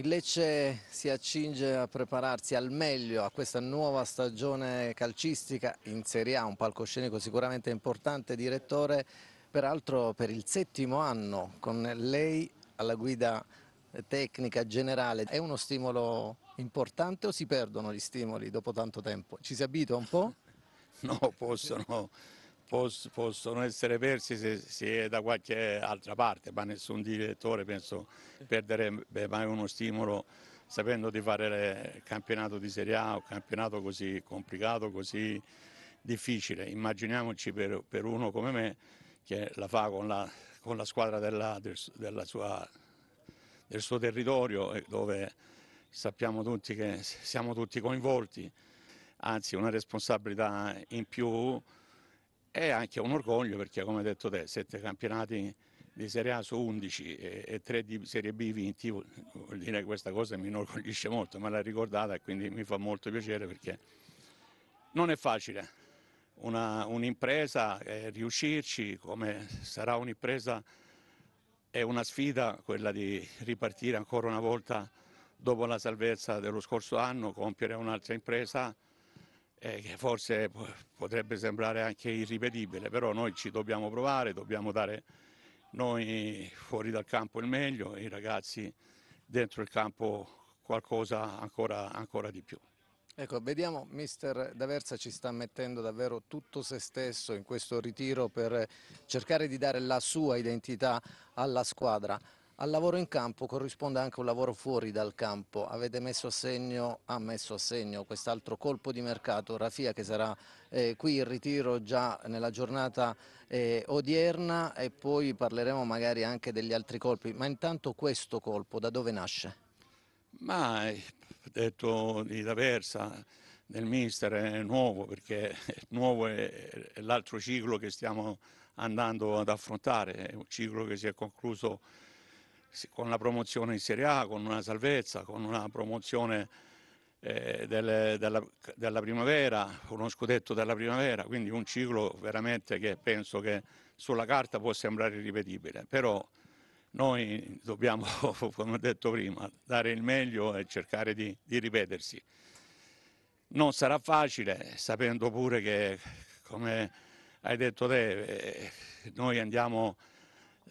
Il Lecce si accinge a prepararsi al meglio a questa nuova stagione calcistica in Serie A, un palcoscenico sicuramente importante, direttore, peraltro per il settimo anno con lei alla guida tecnica generale. È uno stimolo importante o si perdono gli stimoli dopo tanto tempo? Ci si abitua un po'? no, possono poss possono essere persi se si è da qualche altra parte, ma nessun direttore penso perderebbe mai uno stimolo sapendo di fare il campionato di Serie A, un campionato così complicato, così difficile. Immaginiamoci per, per uno come me che la fa con la, con la squadra della, della sua, del suo territorio eh, dove sappiamo tutti che siamo tutti coinvolti, anzi una responsabilità in più è anche un orgoglio perché, come hai detto te, sette campionati di Serie A su 11 e, e 3 di Serie B vinti, vuol dire che questa cosa mi inorgoglisce molto, me l'ha ricordata e quindi mi fa molto piacere perché non è facile un'impresa, un riuscirci come sarà un'impresa è una sfida quella di ripartire ancora una volta dopo la salvezza dello scorso anno, compiere un'altra impresa eh, che forse potrebbe sembrare anche irripetibile, però noi ci dobbiamo provare, dobbiamo dare noi fuori dal campo il meglio, i ragazzi dentro il campo qualcosa ancora, ancora di più. Ecco, vediamo, mister D'Aversa ci sta mettendo davvero tutto se stesso in questo ritiro per cercare di dare la sua identità alla squadra. Al lavoro in campo corrisponde anche un lavoro fuori dal campo, avete messo a segno, ha messo a segno quest'altro colpo di mercato, Rafia che sarà eh, qui in ritiro già nella giornata eh, odierna e poi parleremo magari anche degli altri colpi, ma intanto questo colpo da dove nasce? Ma eh, detto di D'Aversa, nel mister è nuovo perché è nuovo è, l'altro ciclo che stiamo andando ad affrontare, è un ciclo che si è concluso con la promozione in Serie A, con una salvezza, con una promozione eh, delle, della, della, primavera, uno scudetto della primavera, quindi un ciclo veramente che penso che sulla carta può sembrare irripetibile, però noi dobbiamo, come ho detto prima, dare il meglio e cercare di, di ripetersi. Non sarà facile, sapendo pure che, come hai detto te, eh, noi andiamo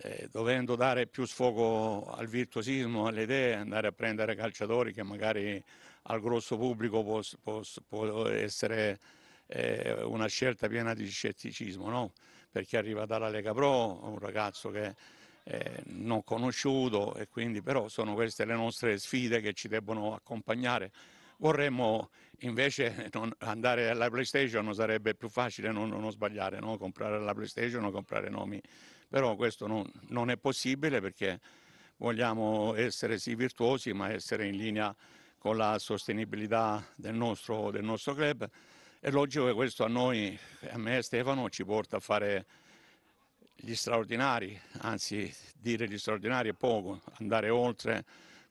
eh, dovendo dare più sfogo al virtuosismo, alle idee, andare a prendere calciatori che magari al grosso pubblico può, può, può essere eh, una scelta piena di scetticismo, no? perché arriva dalla Lega Pro, un ragazzo che eh, non conosciuto e quindi però sono queste le nostre sfide che ci debbono accompagnare. Vorremmo invece andare alla PlayStation, sarebbe più facile non, non sbagliare, no? comprare la PlayStation o comprare nomi però questo non, non è possibile perché vogliamo essere sì virtuosi ma essere in linea con la sostenibilità del nostro, del nostro club. È logico che questo a noi, a me e a Stefano, ci porta a fare gli straordinari, anzi dire gli straordinari è poco, andare oltre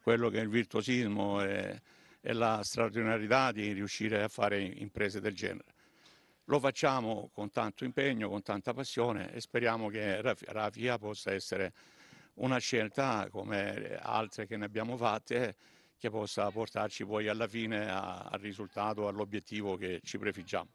quello che è il virtuosismo e, e la straordinarietà di riuscire a fare imprese del genere. Lo facciamo con tanto impegno, con tanta passione e speriamo che Rafia possa essere una scelta come altre che ne abbiamo fatte che possa portarci poi alla fine al risultato, all'obiettivo che ci prefiggiamo.